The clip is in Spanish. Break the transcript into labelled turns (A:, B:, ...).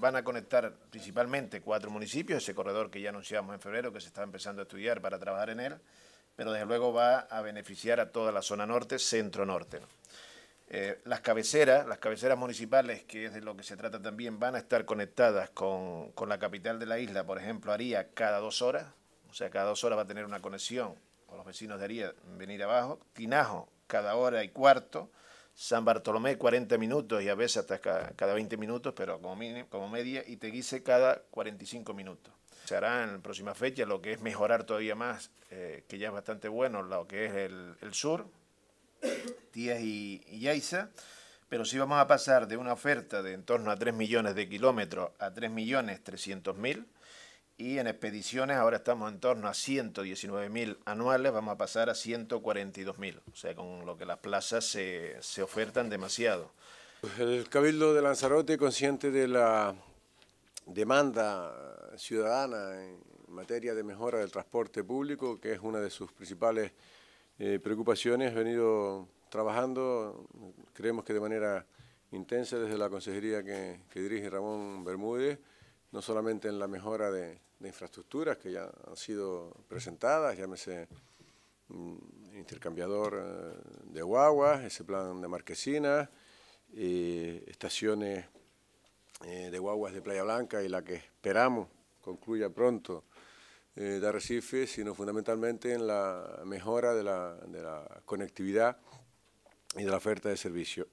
A: van a conectar principalmente cuatro municipios, ese corredor que ya anunciamos en febrero que se está empezando a estudiar para trabajar en él, pero desde luego va a beneficiar a toda la zona norte, centro-norte. Eh, las cabeceras, las cabeceras municipales, que es de lo que se trata también, van a estar conectadas con, con la capital de la isla, por ejemplo, Aría, cada dos horas, o sea, cada dos horas va a tener una conexión con los vecinos de Aría, venir abajo, Tinajo, cada hora y cuarto, San Bartolomé 40 minutos y a veces hasta cada, 20 minutos, pero como, como media, y Teguise cada 45 minutos. Se hará en la próxima fecha lo que es mejorar todavía más, eh, que ya es bastante bueno, lo que es el, sur, Tías y, y pero si sí vamos a pasar de una oferta de en torno a 3 millones de kilómetros a 3 millones 300 mil, y en expediciones ahora estamos en torno a 119.000 anuales, vamos a pasar a 142.000, o sea, con lo que las plazas se, se ofertan demasiado.
B: El Cabildo de Lanzarote, consciente de la demanda ciudadana en materia de mejora del transporte público, que es una de sus principales eh, preocupaciones, ha venido trabajando, creemos que de manera intensa desde la consejería que dirige Ramón Bermúdez, no solamente en la mejora de, infraestructuras que ya han sido presentadas, llámese mm, intercambiador eh, de guaguas, ese plan de marquesinas, estaciones eh, de guaguas de Playa Blanca y la que esperamos concluya pronto eh, de Arrecife, sino fundamentalmente en la mejora de la, de la conectividad y de la oferta de servicio.